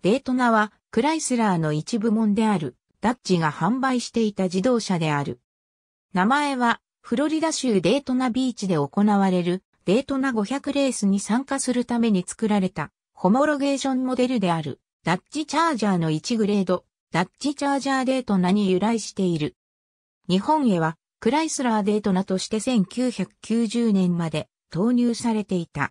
デートナはクライスラーの一部門であるダッジが販売していた自動車である。名前はフロリダ州デートナビーチで行われるデートナ500レースに参加するために作られたホモロゲーションモデルであるダッジチャージャーの1グレードダッジチャージャーデートナに由来している。日本へはクライスラーデートナとして1990年まで投入されていた。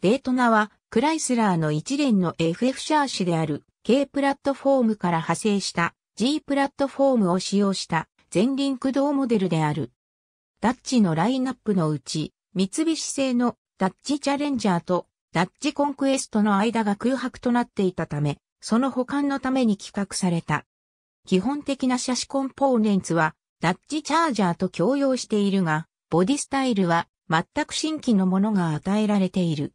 デートナはクライスラーの一連の FF シャーシである K プラットフォームから派生した G プラットフォームを使用した全輪駆動モデルである。ダッチのラインナップのうち、三菱製のダッチチャレンジャーとダッチコンクエストの間が空白となっていたため、その保管のために企画された。基本的な車種コンポーネンツは、ダッチチャージャーと共用しているが、ボディスタイルは全く新規のものが与えられている。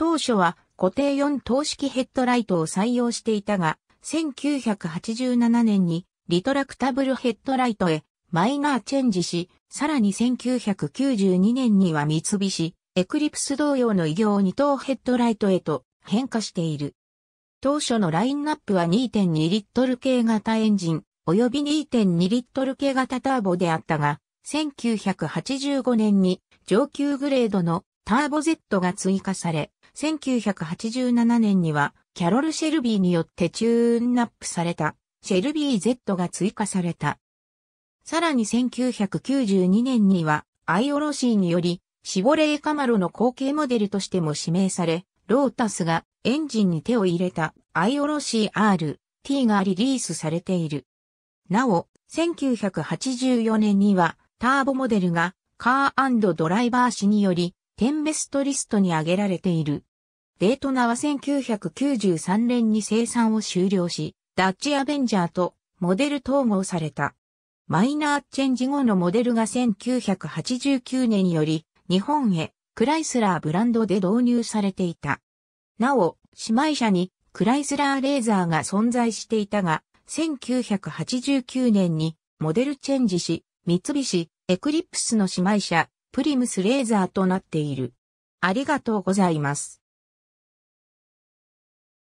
当初は固定4等式ヘッドライトを採用していたが、1987年にリトラクタブルヘッドライトへマイナーチェンジし、さらに1992年には三菱、エクリプス同様の異業2等ヘッドライトへと変化している。当初のラインナップは2.2リットル系型エンジン、及び2.2リットル系型ターボであったが、1985年に上級グレードのターボ Z が追加され、1987年には、キャロル・シェルビーによってチューンナップされた、シェルビー Z が追加された。さらに1992年には、アイオロシーにより、シボレーカマロの後継モデルとしても指名され、ロータスがエンジンに手を入れたアイオロシー R、T がリリースされている。なお、1984年にはターボモデルがカードライバー誌によりテンベストリストに挙げられている。デートナは1993年に生産を終了し、ダッチアベンジャーとモデル統合された。マイナーチェンジ後のモデルが1989年より日本へクライスラーブランドで導入されていた。なお、姉妹車にクライスラーレーザーが存在していたが、1989年にモデルチェンジし、三菱エクリプスの姉妹車プリムスレーザーとなっている。ありがとうございます。